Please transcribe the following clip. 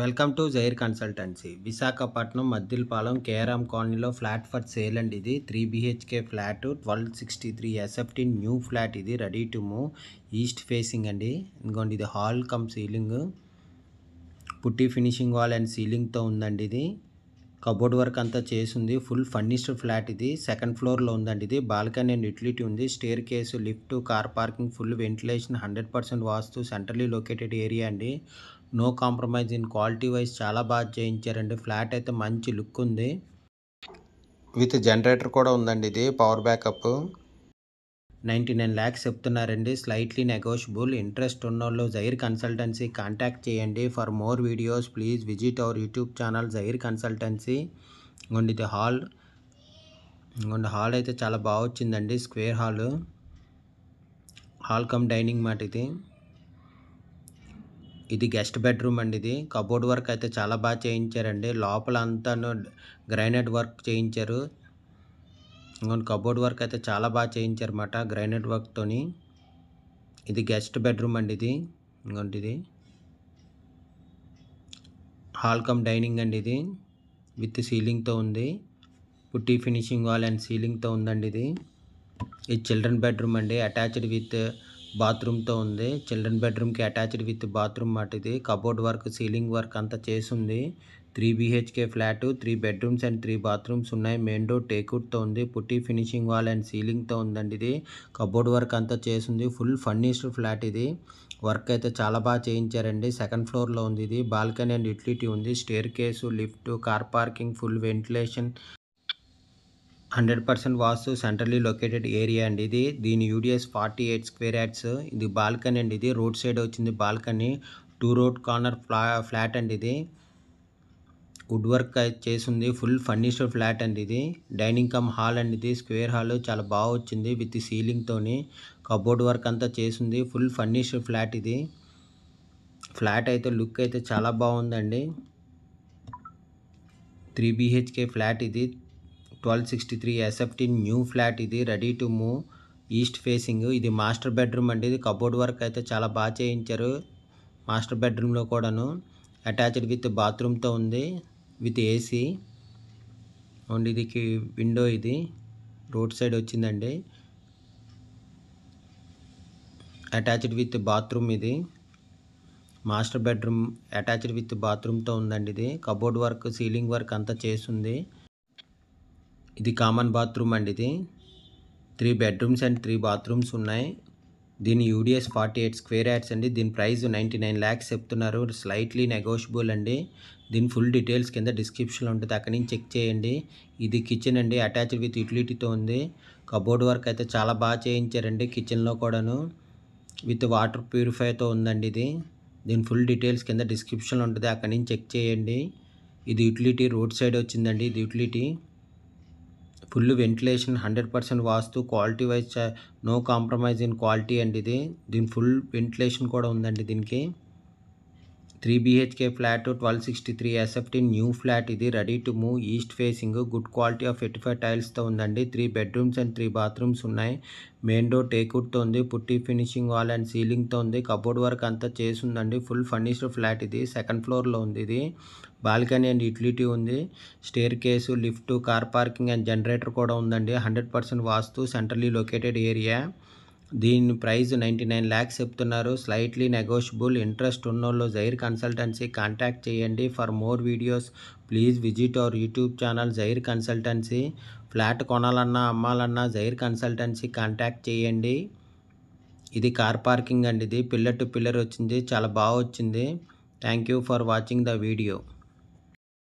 welcome to Zair consultancy Visakhapatnam Maddilapalem KRM కాలనీలో flat for sale అండి ఇది three BHK flat twelve sixty three SFT new flat ఇది ready to move east facing అండి ఇంకోండి ఇది hall cum ceiling putty finishing wall and సీలింగ్తో ఉందండి ఇది కబోర్డ్ వర్క్ అంతా చేసింది ఫుల్ ఫర్నిష్డ్ ఫ్లాట్ ఇది సెకండ్ ఫ్లోర్లో ఉందండి ఇది బాల్కనీ అండ్ యుటిలిటీ ఉంది staircase lift car parking full ventilation hundred percent vastu centrally located area అండి no compromise in quality wise చాలా బాగా చేయించారండి ఫ్లాట్ అయితే మంచి లుక్ ఉంది విత్ జనరేటర్ కూడా ఉందండి ఇది power backup ninety nine lakhs చెప్తున్నారండి స్లైట్లీ నెగోషియబుల్ ఇంట్రెస్ట్ ఉన్న వాళ్ళు జైర్ కన్సల్టెన్సీ కాంటాక్ట్ చేయండి for more videos please visit our YouTube channel Zair consultancy ఇంకోండి ఇది హాల్ ఇంకోండి హాల్ అయితే చాలా బాగా వచ్చిందండి square hall hall cum dining మాట ఇది ఇది గెస్ట్ బెడ్రూమ్ అండి ఇది కబోర్డ్ వర్క్ అయితే చాలా బాగా చేయించారండి లోపల అంతాను గ్రైనైట్ వర్క్ చేయించారు ఇంకొక కబోర్డ్ వర్క్ అయితే చాలా బాగా అన్నమాట గ్రైనైట్ వర్క్తో ఇది గెస్ట్ బెడ్రూమ్ అండి ఇది ఇంకోటి ఇది హాల్ కమ్ డైనింగ్ అండి ఇది విత్ సీలింగ్తో ఉంది పుట్టి ఫినిషింగ్ వాల్ అండ్ సీలింగ్తో ఉందండి ఇది ఇది చిల్డ్రన్ బెడ్రూమ్ అండి అటాచ్డ్ విత్ బాత్రూమ్తో ఉంది చిల్డ్రన్ బెడ్రూమ్కి అటాచ్డ్ విత్ బాత్రూమ్ మాట ఇది కబోర్డ్ వర్క్ సీలింగ్ వర్క్ అంతా చేసింది three K flat three bedrooms and three bathrooms ఉన్నాయి మెయిన్ డోర్ తో ఉంది పుట్టి ఫినిషింగ్ వాల్ అండ్ సీలింగ్తో ఉందండి ఇది కబోర్డ్ వర్క్ అంతా చేసింది ఫుల్ ఫర్నిష్డ్ ఫ్లాట్ ఇది వర్క్ అయితే చాలా బాగా చేయించారండి సెకండ్ ఫ్లోర్లో ఉంది ఇది బాల్కనీ అండ్ యూటిలిటీ ఉంది staircase lift car parking full ventilation hundred percent vastu centrally located area అండి ఇది దీని UDS forty eight square yards ఇది బాల్కనీ అండి ఇది రోడ్ సైడ్ వచ్చింది బాల్కనీ టూ రోడ్ కార్నర్ ఫ్లా ఫ్లాట్ అండి ఇది వుడ్ వర్క్ చేసింది ఫుల్ ఫర్నిష్డ్ ఫ్లాట్ అండి ఇది డైనింగ్ కమ్ హాల్ అండి ఇది స్క్వేర్ హాల్ చాలా బాగా వచ్చింది విత్ సీలింగ్తోని కబోర్డ్ వర్క్ అంతా చేసింది ఫుల్ ఫర్నిష్డ్ ఫ్లాట్ ఇది ఫ్లాట్ అయితే లుక్ అయితే చాలా బాగుందండి త్రీ బీహెచ్కే ఫ్లాట్ ఇది twelve sixty three SFT new flat ఇది ready to move east facing ఇది మాస్టర్ బెడ్రూమ్ అండి ఇది కబోర్డ్ వర్క్ అయితే చాలా బాగా చేయించారు మాస్టర్ బెడ్రూమ్లో కూడాను అటాచ్డ్ విత్ బాత్రూమ్తో ఉంది విత్ ఏసీ అండ్ ఇదికి విండో ఇది రోడ్ సైడ్ వచ్చిందండి అటాచ్డ్ విత్ బాత్రూమ్ ఇది మాస్టర్ బెడ్రూమ్ అటాచ్డ్ విత్ బాత్రూమ్తో ఉందండి ఇది కబోర్డ్ వర్క్ సీలింగ్ వర్క్ అంతా చేస్తుంది ఇది కామన్ బాత్రూమ్ అండి ఇది three bedrooms and three bathrooms ఉన్నాయి దీని UDS forty eight square yards అండి దీని ప్రైస్ నైంటీ నైన్ ల్యాక్స్ చెప్తున్నారు స్లైట్లీ నెగోషియబుల్ అండి దీని ఫుల్ డీటెయిల్స్ కింద డిస్క్రిప్షన్లో ఉంటుంది అక్కడి నుంచి చెక్ చేయండి ఇది కిచెన్ అండి అటాచ్డ్ విత్ యూటిలిటీతో ఉంది కబోర్డ్ వర్క్ అయితే చాలా బాగా చేయించారండి కిచెన్లో కూడాను విత్ వాటర్ ప్యూరిఫైతో ఉందండి ఇది దీని ఫుల్ డీటెయిల్స్ కింద డిస్క్రిప్షన్లో ఉంటుంది అక్కడి నుంచి చెక్ చేయండి ఇది యూటిలిటీ రోడ్ సైడ్ వచ్చిందండి ఇది utility full ventilation hundred percent vastu quality wise no compromise in quality అండి ఇది దీని ఫుల్ వెంటిలేషన్ కూడా ఉందండి దీనికి three BHK flat twelve sixty three SFT new flat ఇది ready to move east facing good quality of eighty five టైల్స్తో ఉందండి three bedrooms and three bathrooms ఉన్నాయి మెయిన్ డోర్ టేకుడ్తో ఉంది పుట్టి ఫినిషింగ్ వాల్ అండ్ సీలింగ్తో ఉంది కబోర్డ్ వర్క్ అంతా చేసిందండి full furnished flat ఇది సెకండ్ ఫ్లోర్లో ఉంది ఇది బాల్కనీ అండ్ యూటిలిటీ ఉంది staircase lift car parking and generator కూడా ఉందండి hundred percent vastu centrally located area దీని ప్రైస్ నైంటీ నైన్ ల్యాక్స్ చెప్తున్నారు స్లైట్లీ నెగోషియబుల్ ఇంట్రెస్ట్ ఉన్నోళ్ళు జైర్ కన్సల్టెన్సీ కాంటాక్ట్ చేయండి for more videos please visit our YouTube channel Zair consultancy flat కొనాలన్నా అమ్మాలన్నా Jair consultancy contact చేయండి ఇది కార్ పార్కింగ్ అండి ఇది పిల్లర్ టు పిల్లర్ వచ్చింది చాలా బాగా వచ్చింది thank you for watching the video